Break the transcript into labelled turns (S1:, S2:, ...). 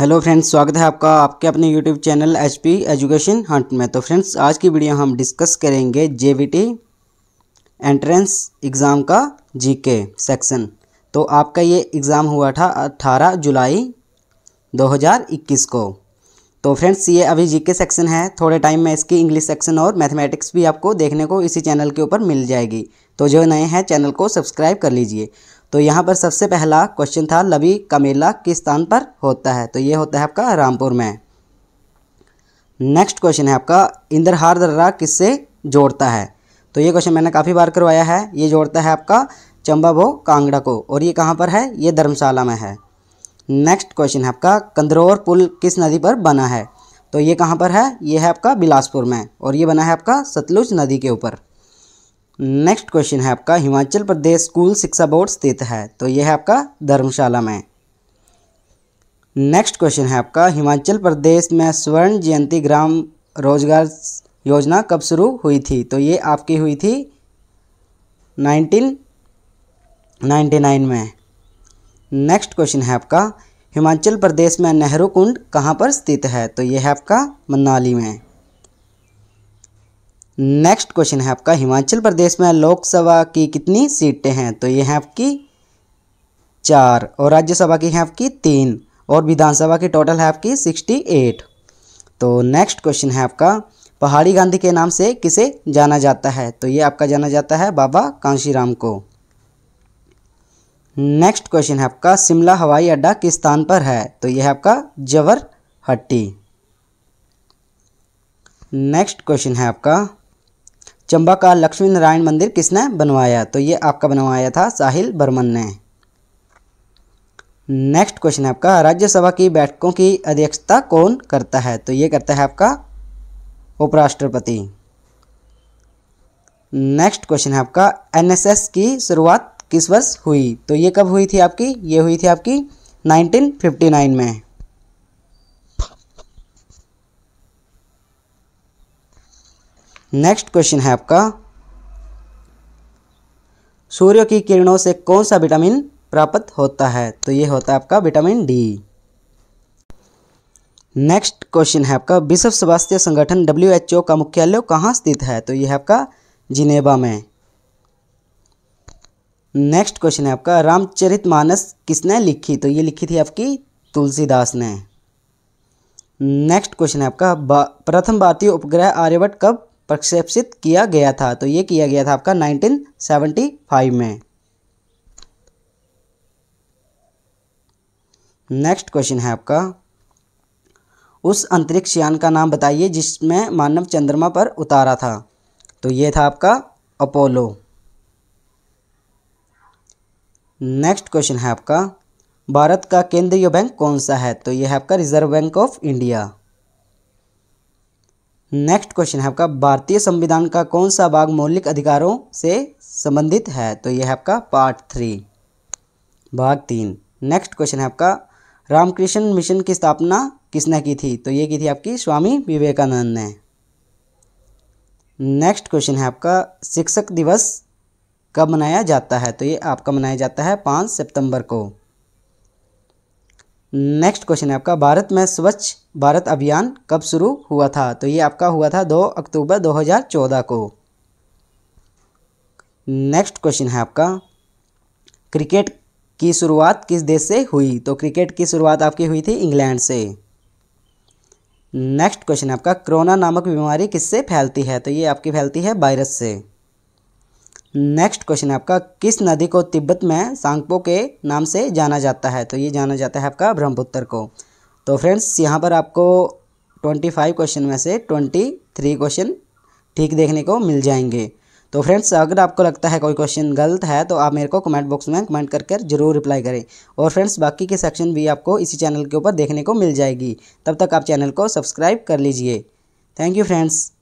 S1: hello friends स्वागत है आपका आपके अपने YouTube channel H P education hunt में तो फ्रेंड्स आज की वीडियो हम डिस्कस करेंगे टी एंट्रेंस एग्ज़ाम का जीके सेक्शन तो आपका ये एग्ज़ाम हुआ था 18 जुलाई 2021 को तो फ्रेंड्स ये अभी जीके सेक्शन है थोड़े टाइम में इसकी इंग्लिश सेक्शन और मैथमेटिक्स भी आपको देखने को इसी चैनल के ऊपर मिल जाएगी तो जो नए हैं चैनल को सब्सक्राइब कर लीजिए तो यहाँ पर सबसे पहला क्वेश्चन था लवी का मेला किस स्थान पर होता है तो ये होता है आपका रामपुर में नेक्स्ट क्वेश्चन है आपका इंद्रहार दर्रा किससे जोड़ता है तो ये क्वेश्चन मैंने काफ़ी बार करवाया है ये जोड़ता है आपका चंबा वो कांगड़ा को और ये कहाँ पर है ये धर्मशाला में है नेक्स्ट क्वेश्चन है आपका कंदरौर पुल किस नदी पर बना है तो ये कहाँ पर है ये है आपका बिलासपुर में और ये बना है आपका सतलुज नदी के ऊपर नेक्स्ट क्वेश्चन है आपका हिमाचल प्रदेश स्कूल शिक्षा बोर्ड स्थित है तो यह है आपका धर्मशाला में नेक्स्ट क्वेश्चन है आपका हिमाचल प्रदेश में स्वर्ण जयंती ग्राम रोजगार योजना कब शुरू हुई थी तो ये आपकी हुई थी 1999 में नेक्स्ट क्वेश्चन है आपका हिमाचल प्रदेश में नेहरू कुंड कहाँ पर स्थित है तो ये है आपका मनाली में नेक्स्ट क्वेश्चन है आपका हिमाचल प्रदेश में लोकसभा की कितनी सीटें हैं तो ये हैं आपकी चार और राज्यसभा की हैं आपकी तीन और विधानसभा की टोटल है आपकी सिक्सटी एट तो नेक्स्ट क्वेश्चन है आपका पहाड़ी गांधी के नाम से किसे जाना जाता है तो ये आपका जाना जाता है बाबा कांशीराम को नेक्स्ट क्वेश्चन है आपका शिमला हवाई अड्डा किस स्थान पर है तो यह है आपका जवर हट्टी नेक्स्ट क्वेश्चन है आपका चंबा का लक्ष्मी नारायण मंदिर किसने बनवाया तो ये आपका बनवाया था साहिल बर्मन ने नेक्स्ट क्वेश्चन है आपका राज्यसभा की बैठकों की अध्यक्षता कौन करता है तो ये करता है आपका उपराष्ट्रपति नेक्स्ट क्वेश्चन है आपका एनएसएस की शुरुआत किस वर्ष हुई तो ये कब हुई थी आपकी ये हुई थी आपकी 1959 में नेक्स्ट क्वेश्चन है आपका सूर्य की किरणों से कौन सा विटामिन प्राप्त होता है तो ये होता है आपका विटामिन डी नेक्स्ट क्वेश्चन है आपका विश्व स्वास्थ्य संगठन डब्ल्यू का मुख्यालय कहाँ स्थित है तो ये है आपका जिनेवा में नेक्स्ट क्वेश्चन है आपका रामचरित मानस किसने लिखी तो ये लिखी थी आपकी तुलसीदास ने नेक्स्ट क्वेश्चन है आपका प्रथम भारतीय उपग्रह आर्यभट्ट कब प्रक्षेपित किया गया था तो ये किया गया था आपका 1975 में नेक्स्ट क्वेश्चन है आपका उस अंतरिक्ष यान का नाम बताइए जिसमें मानव चंद्रमा पर उतारा था तो ये था आपका अपोलो नेक्स्ट क्वेश्चन है आपका भारत का केंद्रीय बैंक कौन सा है तो यह है आपका Reserve Bank of India next question है आपका भारतीय संविधान का कौन सा भाग मौलिक अधिकारों से संबंधित है तो यह है आपका पार्ट थ्री भाग तीन नेक्स्ट क्वेश्चन है आपका रामकृष्ण मिशन की स्थापना किसने की थी तो ये की थी आपकी स्वामी विवेकानंद ने नेक्स्ट क्वेश्चन है आपका शिक्षक दिवस कब मनाया जाता है तो ये आपका मनाया जाता है पाँच सितंबर को नेक्स्ट क्वेश्चन है आपका भारत में स्वच्छ भारत अभियान कब शुरू हुआ था तो ये आपका हुआ था 2 अक्टूबर 2014 को नेक्स्ट क्वेश्चन है आपका क्रिकेट की शुरुआत किस देश से हुई तो क्रिकेट की शुरुआत आपकी हुई थी इंग्लैंड से नेक्स्ट क्वेश्चन है आपका कोरोना नामक बीमारी किससे फैलती है तो ये आपकी फैलती है वायरस से नेक्स्ट क्वेश्चन है आपका किस नदी को तिब्बत में सांगपो के नाम से जाना जाता है तो ये जाना जाता है आपका ब्रह्मपुत्र को तो फ्रेंड्स यहाँ पर आपको ट्वेंटी फाइव क्वेश्चन में से ट्वेंटी थ्री क्वेश्चन ठीक देखने को मिल जाएंगे तो फ्रेंड्स अगर आपको लगता है कोई क्वेश्चन गलत है तो आप मेरे को कमेंट बॉक्स में कमेंट करके जरूर रिप्लाई करें और फ्रेंड्स बाकी के सेक्शन भी आपको इसी चैनल के ऊपर देखने को मिल जाएगी तब तक आप चैनल को सब्सक्राइब कर लीजिए थैंक यू फ्रेंड्स